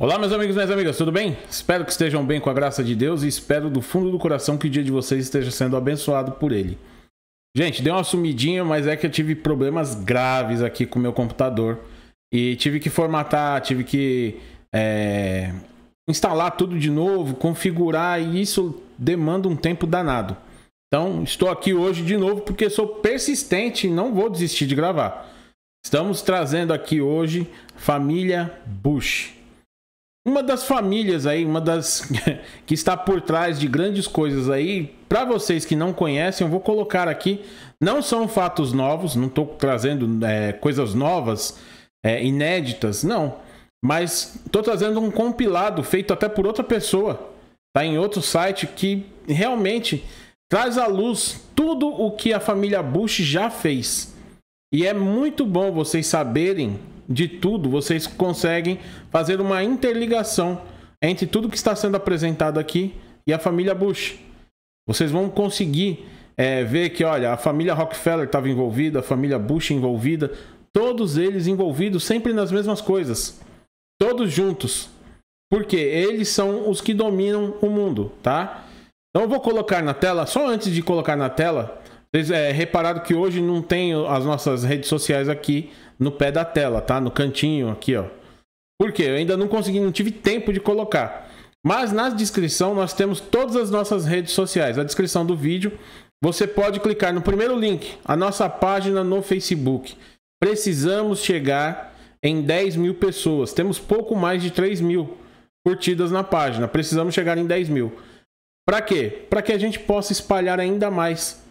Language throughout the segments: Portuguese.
Olá, meus amigos e minhas amigas, tudo bem? Espero que estejam bem com a graça de Deus e espero do fundo do coração que o dia de vocês esteja sendo abençoado por Ele. Gente, deu uma sumidinha, mas é que eu tive problemas graves aqui com o meu computador e tive que formatar, tive que é, instalar tudo de novo, configurar e isso demanda um tempo danado. Então, estou aqui hoje de novo porque sou persistente e não vou desistir de gravar. Estamos trazendo aqui hoje Família Bush. Uma das famílias aí, uma das que está por trás de grandes coisas aí, para vocês que não conhecem, eu vou colocar aqui. Não são fatos novos, não estou trazendo é, coisas novas, é, inéditas, não. Mas estou trazendo um compilado feito até por outra pessoa, tá em outro site, que realmente traz à luz tudo o que a família Bush já fez. E é muito bom vocês saberem de tudo, vocês conseguem fazer uma interligação entre tudo que está sendo apresentado aqui e a família Bush. Vocês vão conseguir é, ver que, olha, a família Rockefeller estava envolvida, a família Bush envolvida, todos eles envolvidos sempre nas mesmas coisas, todos juntos, porque eles são os que dominam o mundo, tá? Então eu vou colocar na tela, só antes de colocar na tela, vocês é, repararam que hoje não tem as nossas redes sociais aqui no pé da tela, tá? No cantinho aqui, ó. Por quê? Eu ainda não consegui, não tive tempo de colocar. Mas na descrição nós temos todas as nossas redes sociais. Na descrição do vídeo, você pode clicar no primeiro link, a nossa página no Facebook. Precisamos chegar em 10 mil pessoas. Temos pouco mais de 3 mil curtidas na página. Precisamos chegar em 10 mil. Para quê? Para que a gente possa espalhar ainda mais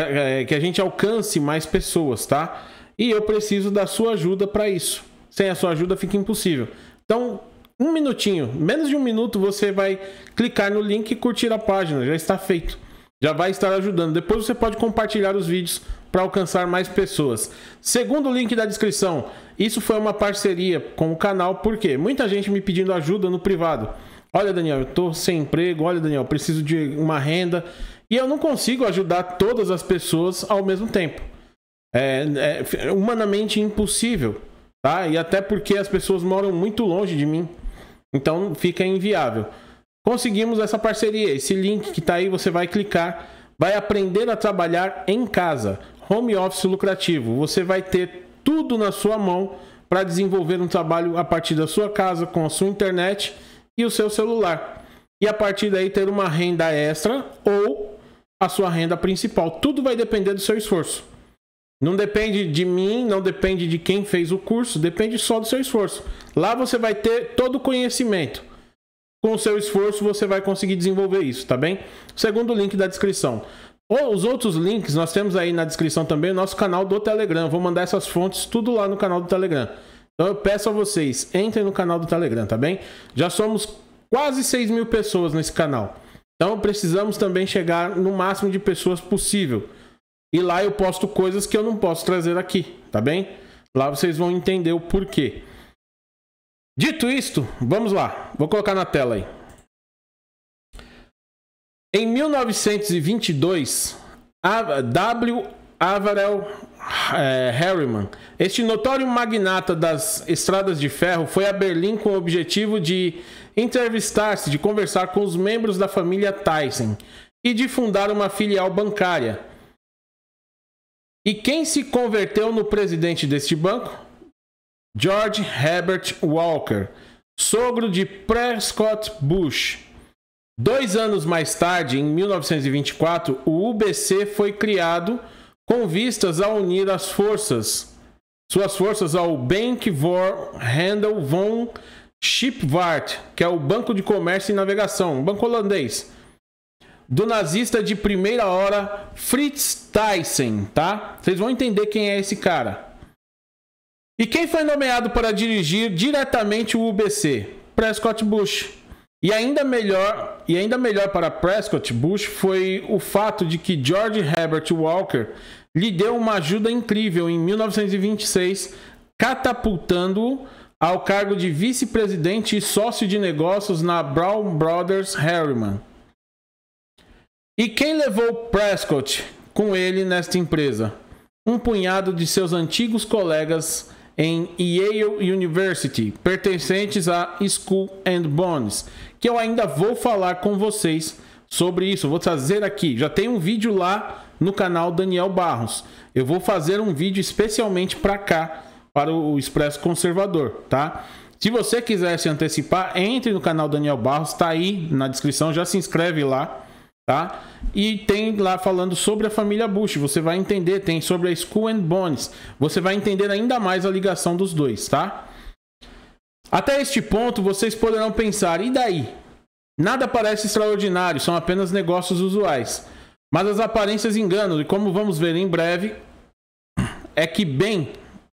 é, que a gente alcance mais pessoas, tá? E eu preciso da sua ajuda para isso. Sem a sua ajuda fica impossível. Então, um minutinho, menos de um minuto, você vai clicar no link e curtir a página. Já está feito. Já vai estar ajudando. Depois você pode compartilhar os vídeos para alcançar mais pessoas. Segundo link da descrição, isso foi uma parceria com o canal, porque muita gente me pedindo ajuda no privado. Olha, Daniel, eu tô sem emprego. Olha, Daniel, preciso de uma renda. E eu não consigo ajudar todas as pessoas ao mesmo tempo. É, é humanamente impossível, tá? E até porque as pessoas moram muito longe de mim. Então fica inviável. Conseguimos essa parceria. Esse link que está aí, você vai clicar. Vai aprender a trabalhar em casa. Home office lucrativo. Você vai ter tudo na sua mão para desenvolver um trabalho a partir da sua casa, com a sua internet e o seu celular. E a partir daí ter uma renda extra ou a sua renda principal. Tudo vai depender do seu esforço. Não depende de mim, não depende de quem fez o curso, depende só do seu esforço. Lá você vai ter todo o conhecimento. Com o seu esforço você vai conseguir desenvolver isso, tá bem? Segundo o link da descrição. Ou os outros links, nós temos aí na descrição também o nosso canal do Telegram. Vou mandar essas fontes tudo lá no canal do Telegram. Então eu peço a vocês, entrem no canal do Telegram, tá bem? Já somos quase 6 mil pessoas nesse canal. Então precisamos também chegar no máximo de pessoas possível. E lá eu posto coisas que eu não posso trazer aqui, tá bem? Lá vocês vão entender o porquê. Dito isto, vamos lá. Vou colocar na tela aí. Em 1922, W. Avarel é, Harriman. Este notório magnata das estradas de ferro foi a Berlim com o objetivo de entrevistar-se, de conversar com os membros da família Tyson e de fundar uma filial bancária. E quem se converteu no presidente deste banco? George Herbert Walker, sogro de Prescott Bush. Dois anos mais tarde, em 1924, o UBC foi criado com vistas a unir as forças, suas forças ao Bank vor Handel von Schipwart, que é o Banco de Comércio e Navegação, banco holandês, do nazista de primeira hora Fritz Thyssen, tá? Vocês vão entender quem é esse cara. E quem foi nomeado para dirigir diretamente o UBC? Prescott Bush. E ainda melhor, e ainda melhor para Prescott Bush foi o fato de que George Herbert Walker lhe deu uma ajuda incrível em 1926, catapultando-o ao cargo de vice-presidente e sócio de negócios na Brown Brothers Harriman. E quem levou Prescott com ele nesta empresa? Um punhado de seus antigos colegas em Yale University, pertencentes à School and Bones, que eu ainda vou falar com vocês sobre isso. vou trazer aqui, já tem um vídeo lá no canal Daniel Barros. Eu vou fazer um vídeo especialmente para cá, para o Expresso Conservador, tá? Se você quiser se antecipar, entre no canal Daniel Barros, tá aí na descrição, já se inscreve lá, tá? E tem lá falando sobre a família Bush, você vai entender, tem sobre a School and Bones, você vai entender ainda mais a ligação dos dois, tá? Até este ponto, vocês poderão pensar: e daí? Nada parece extraordinário, são apenas negócios usuais. Mas as aparências enganam, e como vamos ver em breve, é que bem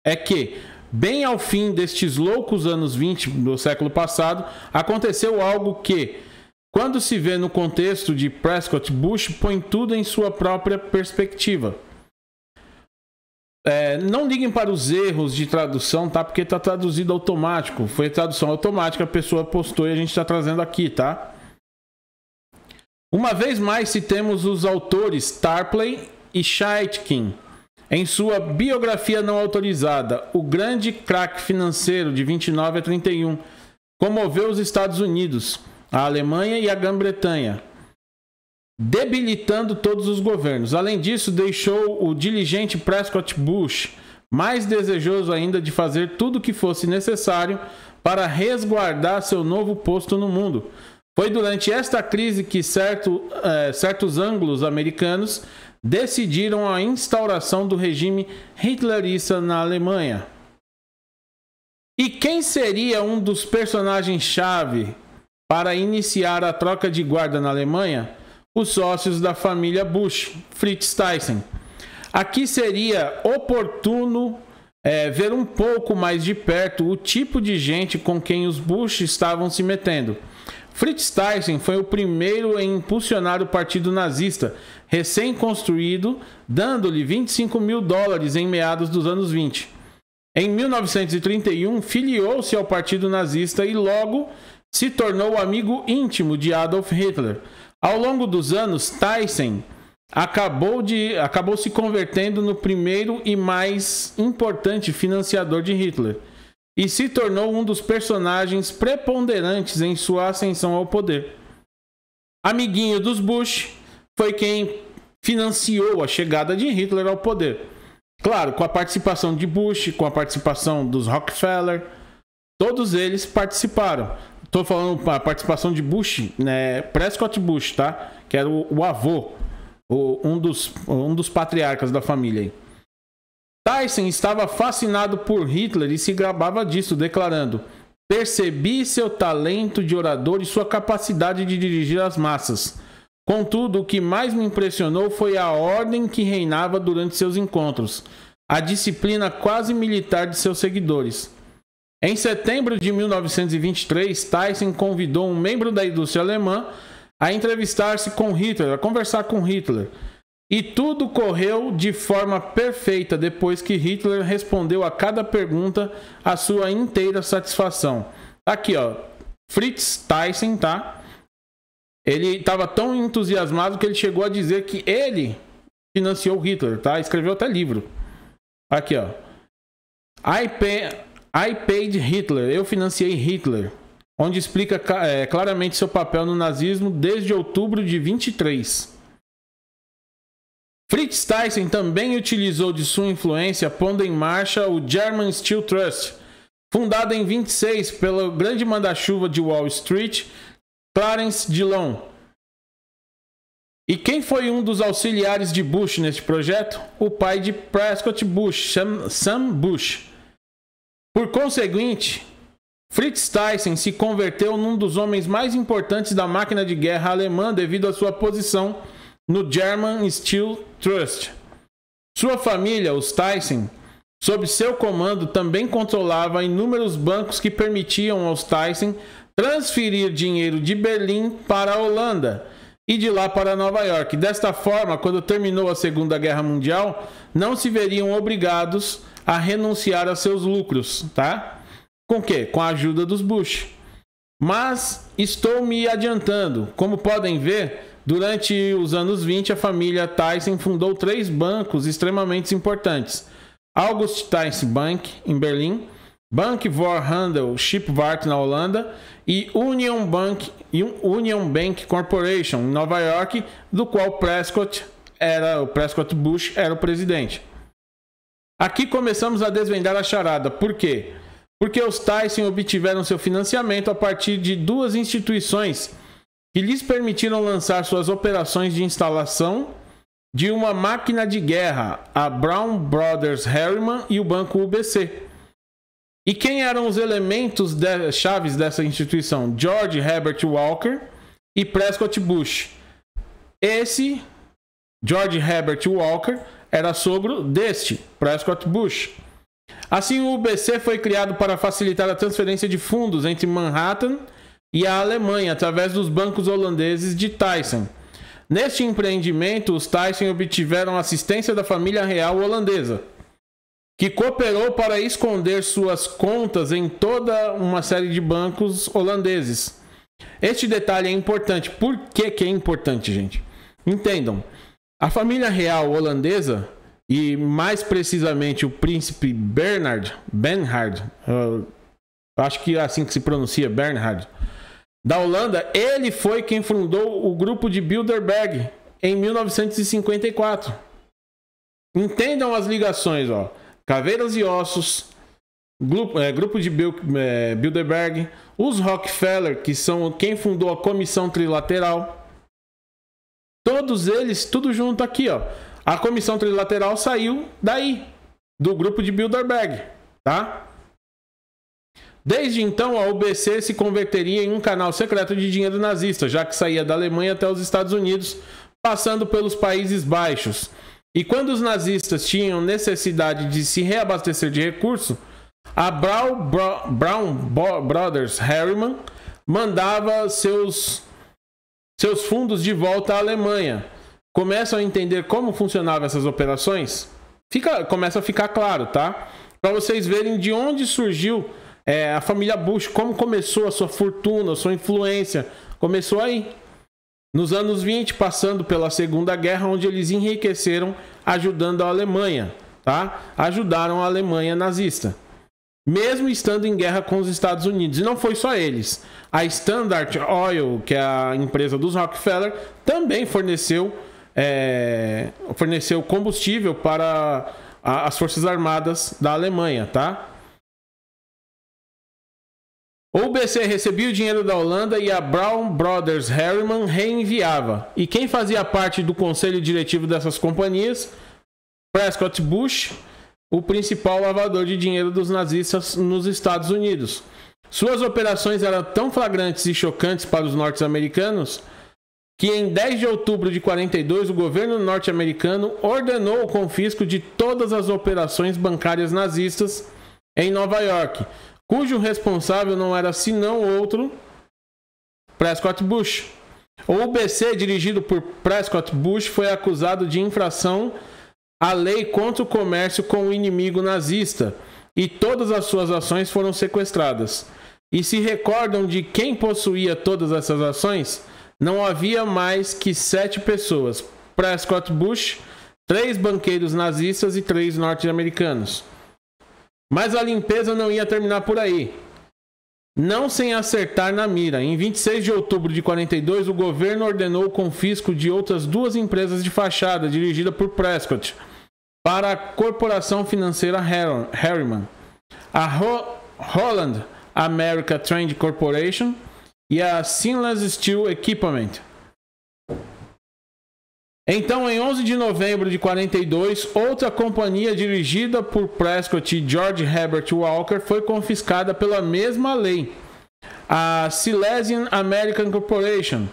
é que bem ao fim destes loucos anos 20 do século passado, aconteceu algo que, quando se vê no contexto de Prescott Bush, põe tudo em sua própria perspectiva. É, não liguem para os erros de tradução, tá? Porque tá traduzido automático. Foi tradução automática, a pessoa postou e a gente está trazendo aqui, tá? Uma vez mais citemos os autores Tarpley e Shaitkin. Em sua biografia não autorizada, o grande craque financeiro de 29 a 31 comoveu os Estados Unidos, a Alemanha e a Grã-Bretanha debilitando todos os governos. Além disso, deixou o diligente Prescott Bush mais desejoso ainda de fazer tudo o que fosse necessário para resguardar seu novo posto no mundo. Foi durante esta crise que certo, eh, certos ângulos americanos decidiram a instauração do regime hitlerista na Alemanha. E quem seria um dos personagens-chave para iniciar a troca de guarda na Alemanha? os sócios da família Bush, Fritz Tyson. Aqui seria oportuno é, ver um pouco mais de perto o tipo de gente com quem os Bush estavam se metendo. Fritz Tyson foi o primeiro em impulsionar o partido nazista, recém-construído, dando-lhe 25 mil dólares em meados dos anos 20. Em 1931, filiou-se ao partido nazista e logo se tornou amigo íntimo de Adolf Hitler, ao longo dos anos, Tyson acabou, de, acabou se convertendo no primeiro e mais importante financiador de Hitler e se tornou um dos personagens preponderantes em sua ascensão ao poder. Amiguinho dos Bush, foi quem financiou a chegada de Hitler ao poder. Claro, com a participação de Bush, com a participação dos Rockefeller, todos eles participaram, Tô falando a participação de Bush, né? Prescott Bush, tá? Que era o, o avô, o, um, dos, um dos patriarcas da família aí. Tyson estava fascinado por Hitler e se gabava disso, declarando: Percebi seu talento de orador e sua capacidade de dirigir as massas. Contudo, o que mais me impressionou foi a ordem que reinava durante seus encontros, a disciplina quase militar de seus seguidores. Em setembro de 1923, Tyson convidou um membro da indústria alemã a entrevistar-se com Hitler, a conversar com Hitler. E tudo correu de forma perfeita depois que Hitler respondeu a cada pergunta a sua inteira satisfação. Tá aqui, ó, Fritz Tyson, tá? Ele estava tão entusiasmado que ele chegou a dizer que ele financiou Hitler, tá? Escreveu até livro. Aqui, ó. I, pay, I paid Hitler. Eu financiei Hitler. Onde explica é, claramente seu papel no nazismo desde outubro de 23. Fritz Tyson também utilizou de sua influência pondo em marcha o German Steel Trust, fundada em 26 pelo grande manda-chuva de Wall Street, Clarence Dillon. E quem foi um dos auxiliares de Bush neste projeto? O pai de Prescott Bush, Sam Bush. Por conseguinte, Fritz Thyssen se converteu num dos homens mais importantes da máquina de guerra alemã devido à sua posição no German Steel Trust. Sua família, os Thyssen, sob seu comando também controlava inúmeros bancos que permitiam aos Thyssen transferir dinheiro de Berlim para a Holanda e de lá para Nova York. Desta forma, quando terminou a Segunda Guerra Mundial, não se veriam obrigados a renunciar a seus lucros, tá? Com que? Com a ajuda dos Bush. Mas estou me adiantando. Como podem ver, durante os anos 20 a família Tyson fundou três bancos extremamente importantes: August Tyson Bank em Berlim, Bank voor Handel Schipwart na Holanda e Union Bank, Union Bank Corporation em Nova York, do qual Prescott era o Prescott Bush era o presidente. Aqui começamos a desvendar a charada. Por quê? Porque os Tyson obtiveram seu financiamento a partir de duas instituições que lhes permitiram lançar suas operações de instalação de uma máquina de guerra, a Brown Brothers Harriman e o Banco UBC. E quem eram os elementos de, chaves dessa instituição? George Herbert Walker e Prescott Bush. Esse George Herbert Walker era sogro deste, Prescott Bush. Assim, o UBC foi criado para facilitar a transferência de fundos entre Manhattan e a Alemanha através dos bancos holandeses de Tyson. Neste empreendimento, os Tyson obtiveram assistência da família real holandesa, que cooperou para esconder suas contas em toda uma série de bancos holandeses. Este detalhe é importante. Por que, que é importante, gente? Entendam. A família real holandesa, e mais precisamente o príncipe Bernard, Bernhard, uh, acho que é assim que se pronuncia, Bernhard, da Holanda, ele foi quem fundou o grupo de Bilderberg em 1954. Entendam as ligações, ó. Caveiras e ossos, grupo, é, eh, grupo de é, Bilderberg, os Rockefeller, que são quem fundou a comissão trilateral, Todos eles, tudo junto aqui, ó. A comissão trilateral saiu daí, do grupo de Bilderberg, tá? Desde então, a OBC se converteria em um canal secreto de dinheiro nazista, já que saía da Alemanha até os Estados Unidos, passando pelos Países Baixos. E quando os nazistas tinham necessidade de se reabastecer de recurso, a Brown, Brown Brothers Harriman mandava seus seus fundos de volta à Alemanha. Começam a entender como funcionavam essas operações? Fica, começa a ficar claro, tá? Para vocês verem de onde surgiu é, a família Bush, como começou a sua fortuna, a sua influência. Começou aí. Nos anos 20, passando pela Segunda Guerra, onde eles enriqueceram ajudando a Alemanha, tá? Ajudaram a Alemanha nazista mesmo estando em guerra com os Estados Unidos. E não foi só eles. A Standard Oil, que é a empresa dos Rockefeller, também forneceu, é, forneceu combustível para a, as Forças Armadas da Alemanha, tá? O BC recebia o dinheiro da Holanda e a Brown Brothers Harriman reenviava. E quem fazia parte do conselho diretivo dessas companhias? Prescott Bush, o principal lavador de dinheiro dos nazistas nos Estados Unidos. Suas operações eram tão flagrantes e chocantes para os norte-americanos que em 10 de outubro de 42 o governo norte-americano ordenou o confisco de todas as operações bancárias nazistas em Nova York, cujo responsável não era senão outro Prescott Bush. O UBC, dirigido por Prescott Bush, foi acusado de infração a lei contra o comércio com o inimigo nazista e todas as suas ações foram sequestradas. E se recordam de quem possuía todas essas ações? Não havia mais que sete pessoas: Prescott Bush, três banqueiros nazistas e três norte-americanos. Mas a limpeza não ia terminar por aí não sem acertar na mira. Em 26 de outubro de 42, o governo ordenou o confisco de outras duas empresas de fachada dirigida por Prescott para a corporação financeira Harriman, a Holland America Trend Corporation e a Sinless Steel Equipment. Então, em 11 de novembro de 42, outra companhia dirigida por Prescott e George Herbert Walker foi confiscada pela mesma lei, a Silesian American Corporation.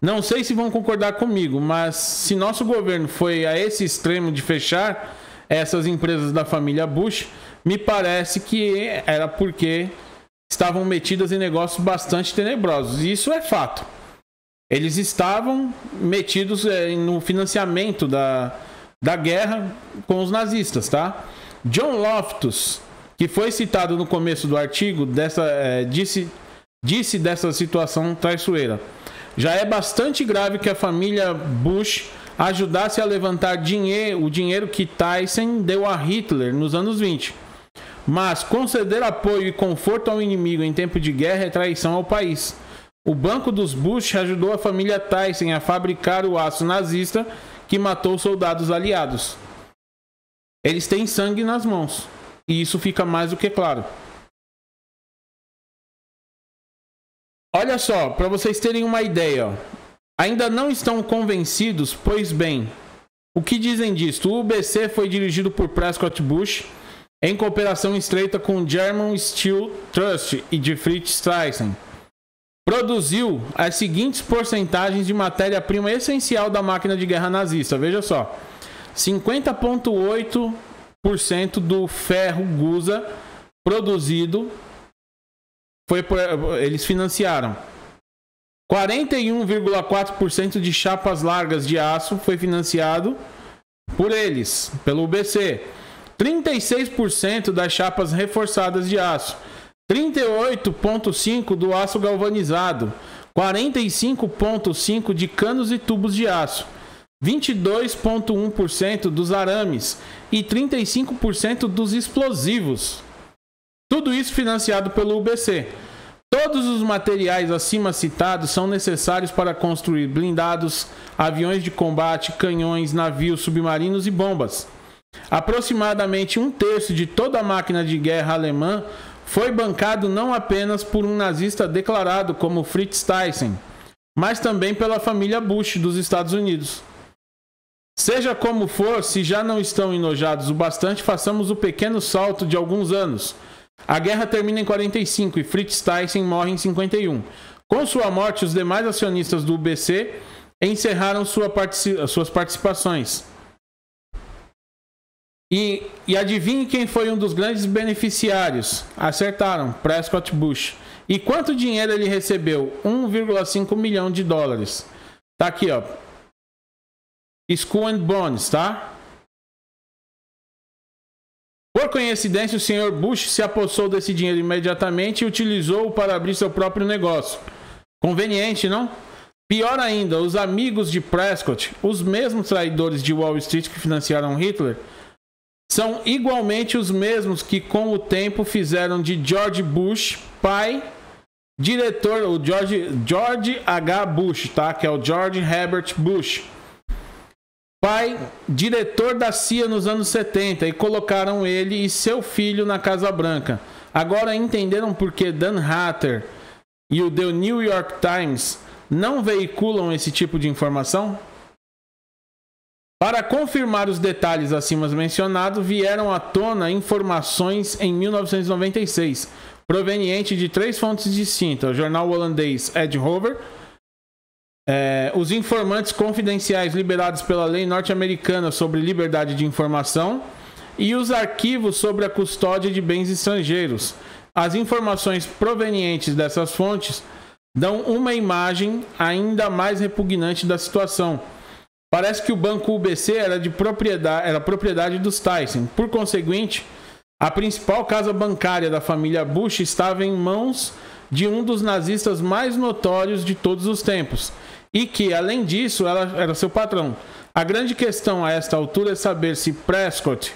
Não sei se vão concordar comigo, mas se nosso governo foi a esse extremo de fechar essas empresas da família Bush, me parece que era porque estavam metidas em negócios bastante tenebrosos. Isso é fato. Eles estavam metidos é, no financiamento da, da guerra com os nazistas, tá? John Loftus, que foi citado no começo do artigo, dessa, é, disse, disse dessa situação traiçoeira. Já é bastante grave que a família Bush ajudasse a levantar dinheiro, o dinheiro que Tyson deu a Hitler nos anos 20. Mas conceder apoio e conforto ao inimigo em tempo de guerra é traição ao país. O banco dos Bush ajudou a família Tyson a fabricar o aço nazista que matou soldados aliados. Eles têm sangue nas mãos, e isso fica mais do que claro. Olha só, para vocês terem uma ideia, ainda não estão convencidos? Pois bem, o que dizem disso? O UBC foi dirigido por Prescott Bush em cooperação estreita com o German Steel Trust e de Fritz Tyson produziu as seguintes porcentagens de matéria-prima essencial da máquina de guerra nazista. Veja só: 50,8% do ferro Gusa produzido foi por, eles financiaram. 41,4% de chapas largas de aço foi financiado por eles, pelo UBC. 36% das chapas reforçadas de aço. 38,5 do aço galvanizado, 45,5 de canos e tubos de aço, 22,1% dos arames e 35% dos explosivos. Tudo isso financiado pelo UBC. Todos os materiais acima citados são necessários para construir blindados, aviões de combate, canhões, navios, submarinos e bombas. Aproximadamente um terço de toda a máquina de guerra alemã foi bancado não apenas por um nazista declarado como Fritz Tyson, mas também pela família Bush dos Estados Unidos. Seja como for, se já não estão enojados o bastante, façamos o pequeno salto de alguns anos. A guerra termina em 45 e Fritz Tyson morre em 51. Com sua morte, os demais acionistas do UBC encerraram sua partici suas participações. E, e adivinhe quem foi um dos grandes beneficiários? Acertaram, Prescott Bush. E quanto dinheiro ele recebeu? 1,5 milhão de dólares. Tá aqui, ó. School and Bonds, tá? Por coincidência, o senhor Bush se apossou desse dinheiro imediatamente e utilizou-o para abrir seu próprio negócio. Conveniente, não? Pior ainda, os amigos de Prescott, os mesmos traidores de Wall Street que financiaram Hitler, são igualmente os mesmos que com o tempo fizeram de George Bush pai, diretor, o George, George H. Bush, tá? Que é o George Herbert Bush. Pai, diretor da CIA nos anos 70 e colocaram ele e seu filho na Casa Branca. Agora entenderam por que Dan Hatter e o The New York Times não veiculam esse tipo de informação? Para confirmar os detalhes acima mencionados, vieram à tona informações em 1996, proveniente de três fontes distintas: o jornal holandês Ed Hover, é, os informantes confidenciais liberados pela lei norte-americana sobre liberdade de informação e os arquivos sobre a custódia de bens estrangeiros. As informações provenientes dessas fontes dão uma imagem ainda mais repugnante da situação Parece que o banco UBC era de propriedade, era propriedade dos Tyson. Por conseguinte, a principal casa bancária da família Bush estava em mãos de um dos nazistas mais notórios de todos os tempos, e que, além disso, ela era seu patrão. A grande questão a esta altura é saber se Prescott,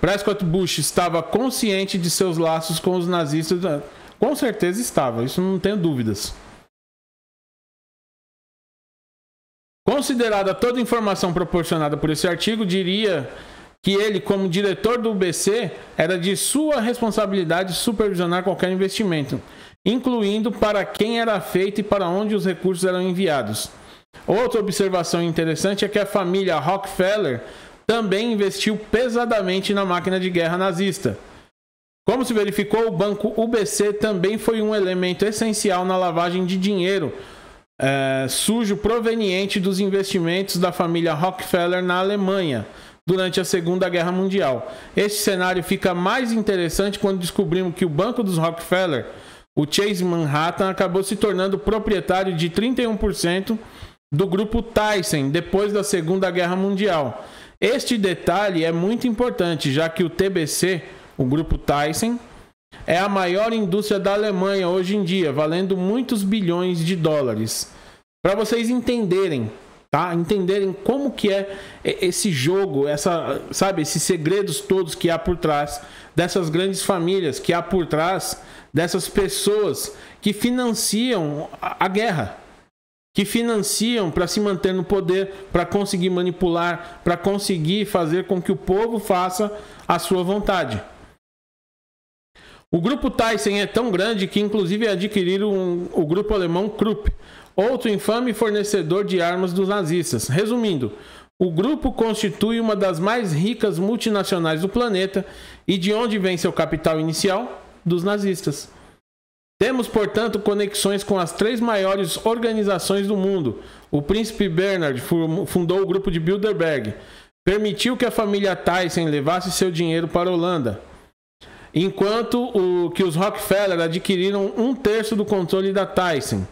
Prescott Bush estava consciente de seus laços com os nazistas. Com certeza estava, isso não tenho dúvidas. Considerada toda a informação proporcionada por esse artigo, diria que ele, como diretor do BC, era de sua responsabilidade supervisionar qualquer investimento, incluindo para quem era feito e para onde os recursos eram enviados. Outra observação interessante é que a família Rockefeller também investiu pesadamente na máquina de guerra nazista. Como se verificou, o banco UBC também foi um elemento essencial na lavagem de dinheiro é, sujo proveniente dos investimentos da família Rockefeller na Alemanha durante a Segunda Guerra Mundial. Este cenário fica mais interessante quando descobrimos que o Banco dos Rockefeller, o Chase Manhattan, acabou se tornando proprietário de 31% do grupo Tyson depois da Segunda Guerra Mundial. Este detalhe é muito importante, já que o TBC, o grupo Tyson, é a maior indústria da Alemanha hoje em dia, valendo muitos bilhões de dólares. Para vocês entenderem, tá? Entenderem como que é esse jogo, essa, sabe, esses segredos todos que há por trás dessas grandes famílias, que há por trás dessas pessoas que financiam a guerra, que financiam para se manter no poder, para conseguir manipular, para conseguir fazer com que o povo faça a sua vontade. O grupo Tyson é tão grande que inclusive adquiriram um, o grupo alemão Krupp, outro infame fornecedor de armas dos nazistas. Resumindo, o grupo constitui uma das mais ricas multinacionais do planeta e de onde vem seu capital inicial? Dos nazistas. Temos, portanto, conexões com as três maiores organizações do mundo. O príncipe Bernard fundou o grupo de Bilderberg, permitiu que a família Tyson levasse seu dinheiro para a Holanda enquanto o, que os Rockefeller adquiriram um terço do controle da Tyson.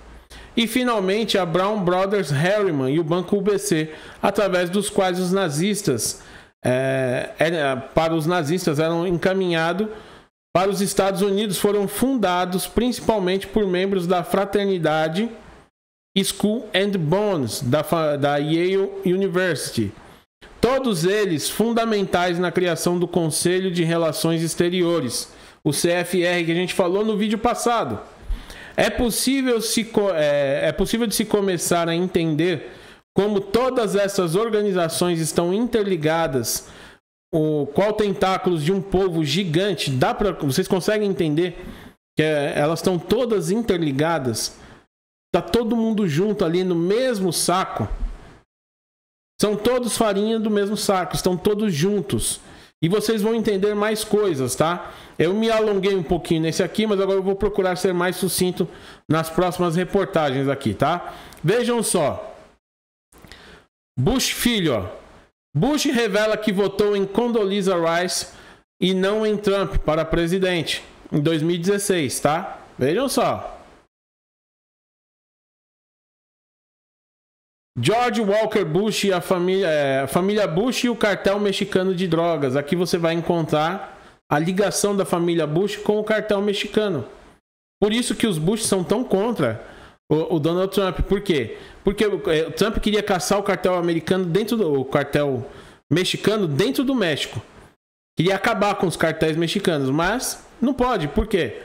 E finalmente a Brown Brothers Harriman e o Banco UBC, através dos quais os nazistas é, era, é, para os nazistas eram encaminhados para os Estados Unidos foram fundados principalmente por membros da fraternidade School and Bones da, da Yale University Todos eles fundamentais na criação do Conselho de Relações Exteriores, o CFR, que a gente falou no vídeo passado. É possível, se, é, é possível de se começar a entender como todas essas organizações estão interligadas, o qual tentáculos de um povo gigante. Dá para vocês conseguem entender que é, elas estão todas interligadas. está todo mundo junto ali no mesmo saco. São todos farinha do mesmo saco, estão todos juntos. E vocês vão entender mais coisas, tá? Eu me alonguei um pouquinho nesse aqui, mas agora eu vou procurar ser mais sucinto nas próximas reportagens aqui, tá? Vejam só. Bush filho, Bush revela que votou em Condoleezza Rice e não em Trump para presidente em 2016, tá? Vejam só. George Walker Bush, e a família, é, família Bush e o cartel mexicano de drogas. Aqui você vai encontrar a ligação da família Bush com o cartel mexicano. Por isso que os Bush são tão contra o, o Donald Trump. Por quê? Porque o, é, o Trump queria caçar o cartel americano dentro do cartel mexicano dentro do México. Queria acabar com os cartéis mexicanos, mas não pode. Por quê?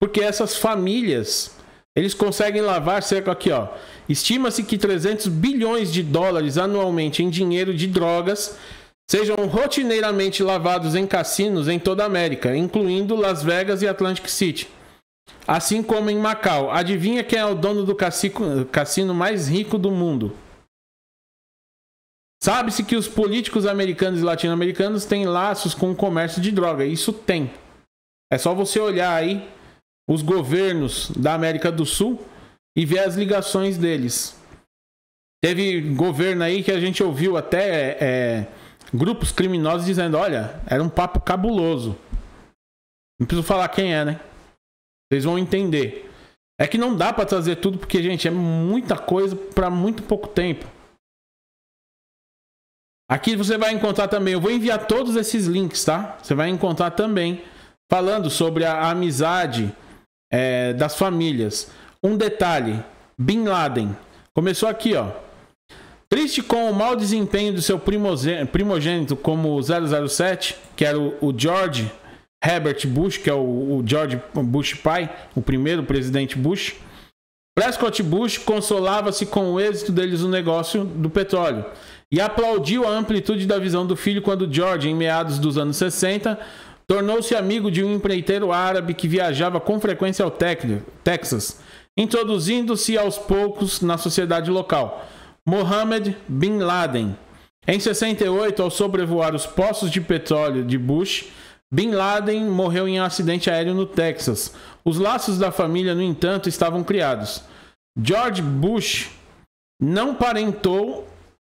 Porque essas famílias eles conseguem lavar cerca aqui, ó. Estima-se que 300 bilhões de dólares anualmente em dinheiro de drogas sejam rotineiramente lavados em cassinos em toda a América, incluindo Las Vegas e Atlantic City. Assim como em Macau. Adivinha quem é o dono do cassino mais rico do mundo? Sabe-se que os políticos americanos e latino-americanos têm laços com o comércio de droga. Isso tem. É só você olhar aí os governos da América do Sul e ver as ligações deles. Teve governo aí que a gente ouviu até é, é, grupos criminosos dizendo: olha, era um papo cabuloso. Não preciso falar quem é, né? Vocês vão entender. É que não dá para trazer tudo porque, gente, é muita coisa para muito pouco tempo. Aqui você vai encontrar também, eu vou enviar todos esses links, tá? Você vai encontrar também falando sobre a amizade é, das famílias. Um detalhe: Bin Laden começou aqui, ó. Triste com o mau desempenho do seu primogênito, como o 007, que era o, George Herbert Bush, que é o George Bush pai, o primeiro presidente Bush. Prescott Bush consolava-se com o êxito deles no negócio do petróleo e aplaudiu a amplitude da visão do filho quando George, em meados dos anos 60, Tornou-se amigo de um empreiteiro árabe que viajava com frequência ao Texas, introduzindo-se aos poucos na sociedade local. Mohammed Bin Laden. Em 68, ao sobrevoar os poços de petróleo de Bush, Bin Laden morreu em um acidente aéreo no Texas. Os laços da família, no entanto, estavam criados. George Bush não parentou,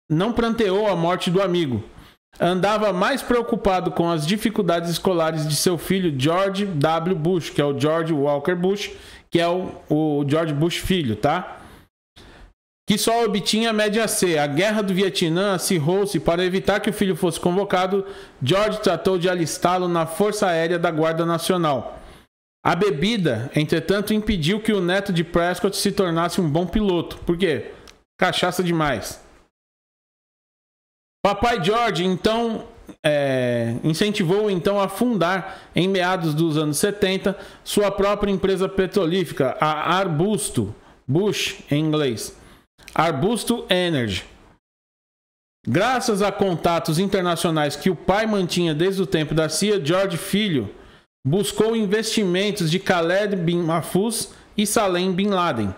não pranteou a morte do amigo, andava mais preocupado com as dificuldades escolares de seu filho George W. Bush, que é o George Walker Bush, que é o, o George Bush filho, tá? Que só obtinha média C. A guerra do Vietnã acirrou-se para evitar que o filho fosse convocado. George tratou de alistá-lo na Força Aérea da Guarda Nacional. A bebida, entretanto, impediu que o neto de Prescott se tornasse um bom piloto. Por quê? Cachaça demais. Papai George, então, é, incentivou então a fundar, em meados dos anos 70, sua própria empresa petrolífera, a Arbusto, Bush em inglês, Arbusto Energy. Graças a contatos internacionais que o pai mantinha desde o tempo da CIA, George Filho buscou investimentos de Khaled Bin Mahfouz e Salem Bin Laden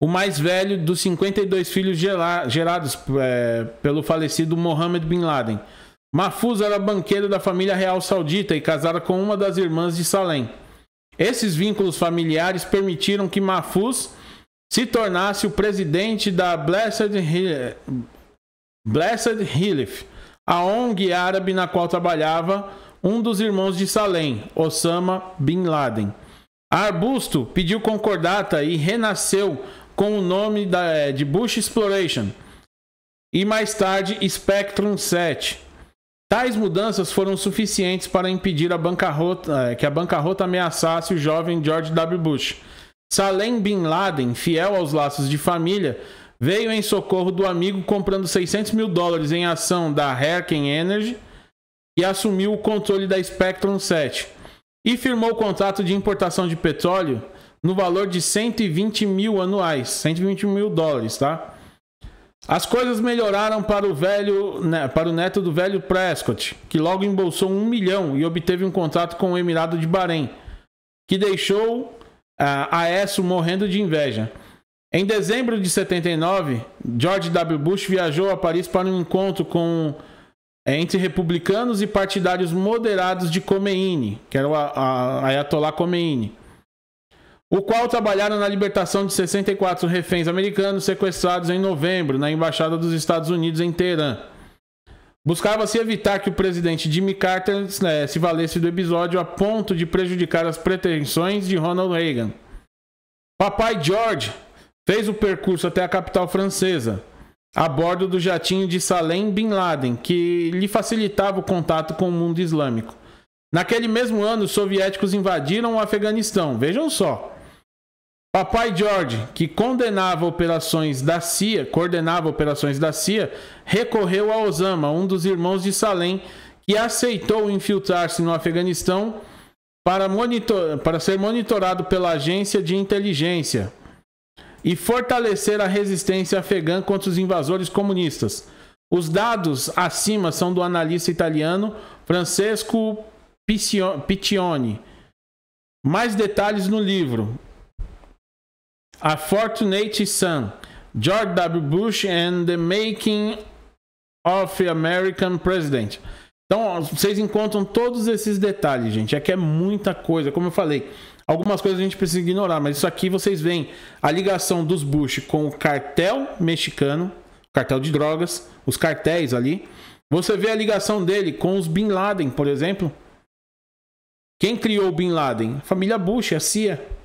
o mais velho dos 52 filhos gerados é, pelo falecido Mohammed Bin Laden. Mahfouz era banqueiro da família real saudita e casada com uma das irmãs de Salem. Esses vínculos familiares permitiram que Mahfouz se tornasse o presidente da Blessed, Hil Blessed Hilif, a ONG árabe na qual trabalhava um dos irmãos de Salem, Osama Bin Laden. Arbusto pediu concordata e renasceu com o nome da, é, de Bush Exploration e mais tarde Spectrum 7. Tais mudanças foram suficientes para impedir a bancarrota, é, que a bancarrota ameaçasse o jovem George W. Bush. Salem Bin Laden, fiel aos laços de família, veio em socorro do amigo comprando 600 mil dólares em ação da Herken Energy e assumiu o controle da Spectrum 7 e firmou o contrato de importação de petróleo no valor de 120 mil anuais, 120 mil dólares, tá? As coisas melhoraram para o velho, né, para o neto do velho Prescott, que logo embolsou um milhão e obteve um contrato com o Emirado de Bahrein, que deixou ah, a Aécio morrendo de inveja. Em dezembro de 79, George W. Bush viajou a Paris para um encontro com eh, entre republicanos e partidários moderados de Khomeini, que era o Ayatollah Khomeini o qual trabalharam na libertação de 64 reféns americanos sequestrados em novembro na Embaixada dos Estados Unidos em Teherã. Buscava-se evitar que o presidente Jimmy Carter né, se valesse do episódio a ponto de prejudicar as pretensões de Ronald Reagan. Papai George fez o percurso até a capital francesa, a bordo do jatinho de Salem Bin Laden, que lhe facilitava o contato com o mundo islâmico. Naquele mesmo ano, os soviéticos invadiram o Afeganistão. Vejam só. Papai George, que condenava operações da CIA, coordenava operações da CIA, recorreu a Osama, um dos irmãos de Salem, que aceitou infiltrar-se no Afeganistão para, monitor, para ser monitorado pela agência de inteligência e fortalecer a resistência afegã contra os invasores comunistas. Os dados acima são do analista italiano Francesco Piccioni. Mais detalhes no livro a Fortunate Son, George W. Bush and the Making of American President. Então, vocês encontram todos esses detalhes, gente. É que é muita coisa. Como eu falei, algumas coisas a gente precisa ignorar, mas isso aqui vocês veem a ligação dos Bush com o cartel mexicano, cartel de drogas, os cartéis ali. Você vê a ligação dele com os Bin Laden, por exemplo. Quem criou o Bin Laden? família Bush, a CIA.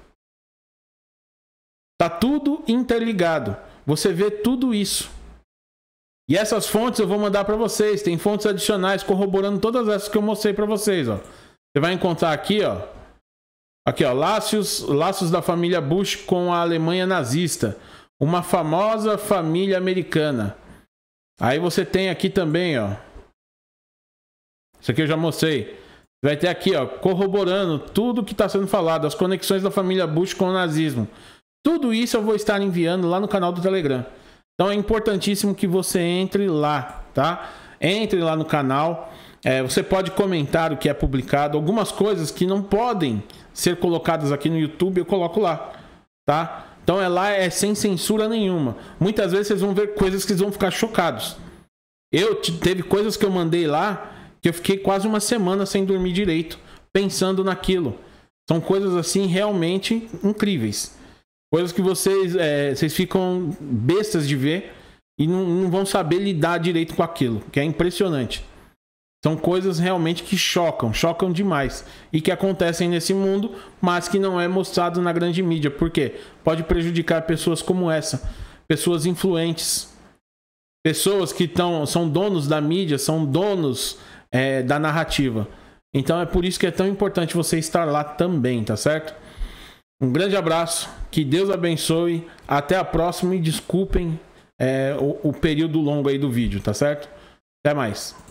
Tá tudo interligado. Você vê tudo isso. E essas fontes eu vou mandar para vocês. Tem fontes adicionais corroborando todas essas que eu mostrei para vocês, ó. Você vai encontrar aqui, ó. Aqui, ó, laços, laços da família Bush com a Alemanha nazista, uma famosa família americana. Aí você tem aqui também, ó. Isso aqui eu já mostrei. Vai ter aqui, ó, corroborando tudo que está sendo falado, as conexões da família Bush com o nazismo. Tudo isso eu vou estar enviando lá no canal do Telegram. Então é importantíssimo que você entre lá, tá? Entre lá no canal. É, você pode comentar o que é publicado. Algumas coisas que não podem ser colocadas aqui no YouTube, eu coloco lá, tá? Então é lá, é sem censura nenhuma. Muitas vezes vocês vão ver coisas que vocês vão ficar chocados. Eu teve coisas que eu mandei lá que eu fiquei quase uma semana sem dormir direito, pensando naquilo. São coisas assim realmente incríveis. Coisas que vocês, é, vocês ficam bestas de ver e não, não vão saber lidar direito com aquilo, que é impressionante. São coisas realmente que chocam, chocam demais e que acontecem nesse mundo, mas que não é mostrado na grande mídia, porque pode prejudicar pessoas como essa, pessoas influentes, pessoas que tão, são donos da mídia, são donos é, da narrativa. Então é por isso que é tão importante você estar lá também, tá certo? Um grande abraço, que Deus abençoe, até a próxima e desculpem é, o, o período longo aí do vídeo, tá certo? Até mais.